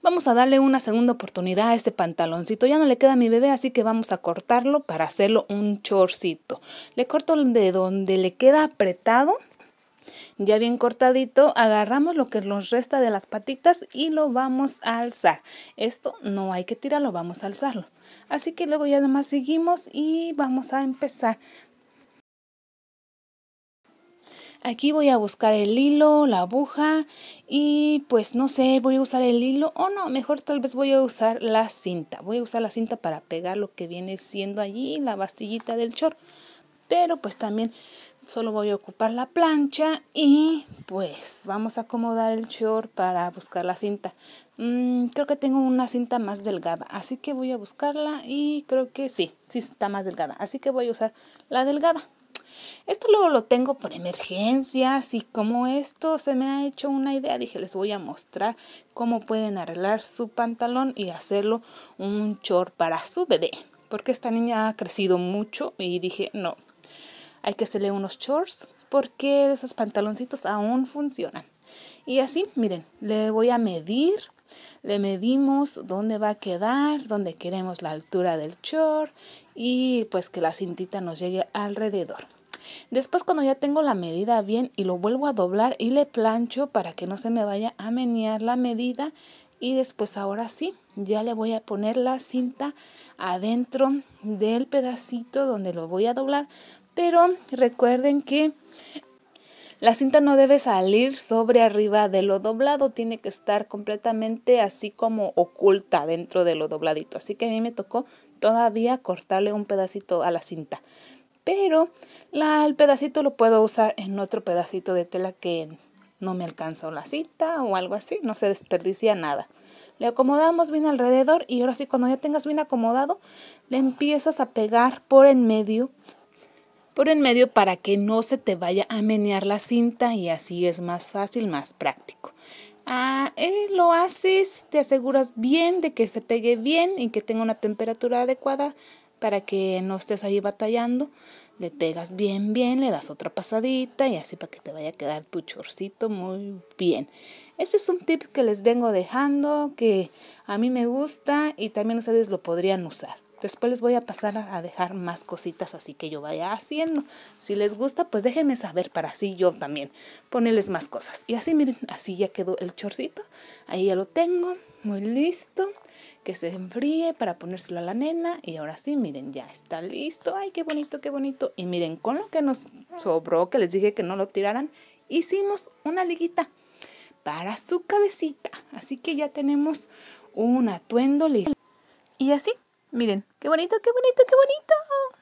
Vamos a darle una segunda oportunidad a este pantaloncito. Ya no le queda a mi bebé, así que vamos a cortarlo para hacerlo un chorcito. Le corto de donde le queda apretado. Ya bien cortadito, agarramos lo que nos resta de las patitas y lo vamos a alzar. Esto no hay que tirarlo, vamos a alzarlo. Así que luego ya además seguimos y vamos a empezar. Aquí voy a buscar el hilo, la aguja y pues no sé, voy a usar el hilo o no, mejor tal vez voy a usar la cinta. Voy a usar la cinta para pegar lo que viene siendo allí la bastillita del short. Pero pues también solo voy a ocupar la plancha y pues vamos a acomodar el short para buscar la cinta. Mm, creo que tengo una cinta más delgada, así que voy a buscarla y creo que sí, sí está más delgada. Así que voy a usar la delgada. Esto luego lo tengo por emergencias y como esto se me ha hecho una idea, dije, les voy a mostrar cómo pueden arreglar su pantalón y hacerlo un short para su bebé. Porque esta niña ha crecido mucho y dije, no, hay que hacerle unos shorts porque esos pantaloncitos aún funcionan. Y así, miren, le voy a medir le medimos dónde va a quedar, dónde queremos la altura del short y pues que la cintita nos llegue alrededor. Después cuando ya tengo la medida bien y lo vuelvo a doblar y le plancho para que no se me vaya a menear la medida y después ahora sí, ya le voy a poner la cinta adentro del pedacito donde lo voy a doblar. Pero recuerden que la cinta no debe salir sobre arriba de lo doblado, tiene que estar completamente así como oculta dentro de lo dobladito. Así que a mí me tocó todavía cortarle un pedacito a la cinta pero la, el pedacito lo puedo usar en otro pedacito de tela que no me alcanza la cinta o algo así, no se desperdicia nada. Le acomodamos bien alrededor y ahora sí cuando ya tengas bien acomodado, le empiezas a pegar por en medio, por en medio para que no se te vaya a menear la cinta y así es más fácil, más práctico. Ah, eh, lo haces, te aseguras bien de que se pegue bien y que tenga una temperatura adecuada para que no estés ahí batallando. Le pegas bien, bien, le das otra pasadita y así para que te vaya a quedar tu chorcito muy bien. Ese es un tip que les vengo dejando, que a mí me gusta y también ustedes lo podrían usar. Después les voy a pasar a dejar más cositas así que yo vaya haciendo. Si les gusta, pues déjenme saber para así yo también ponerles más cosas. Y así miren, así ya quedó el chorcito. Ahí ya lo tengo, muy listo. Que se enfríe para ponérselo a la nena. Y ahora sí, miren, ya está listo. Ay, qué bonito, qué bonito. Y miren, con lo que nos sobró, que les dije que no lo tiraran, hicimos una liguita para su cabecita. Así que ya tenemos un atuendo Y así Miren, qué bonito, qué bonito, qué bonito.